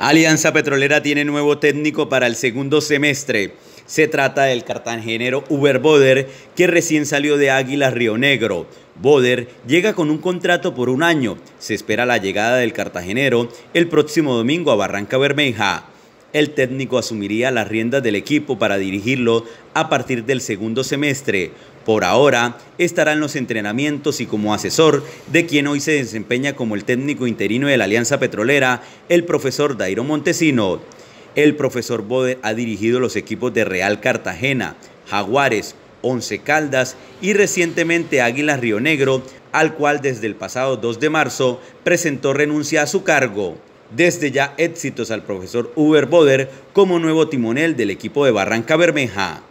Alianza Petrolera tiene nuevo técnico para el segundo semestre. Se trata del cartagenero Uber Boder, que recién salió de Águila, Río Negro. Boder llega con un contrato por un año. Se espera la llegada del cartagenero el próximo domingo a Barranca Bermeja el técnico asumiría las riendas del equipo para dirigirlo a partir del segundo semestre. Por ahora, estará en los entrenamientos y como asesor de quien hoy se desempeña como el técnico interino de la Alianza Petrolera, el profesor Dairo Montesino. El profesor Bode ha dirigido los equipos de Real Cartagena, Jaguares, Once Caldas y recientemente Águilas Río Negro, al cual desde el pasado 2 de marzo presentó renuncia a su cargo desde ya éxitos al profesor Uber Boder como nuevo timonel del equipo de Barranca Bermeja.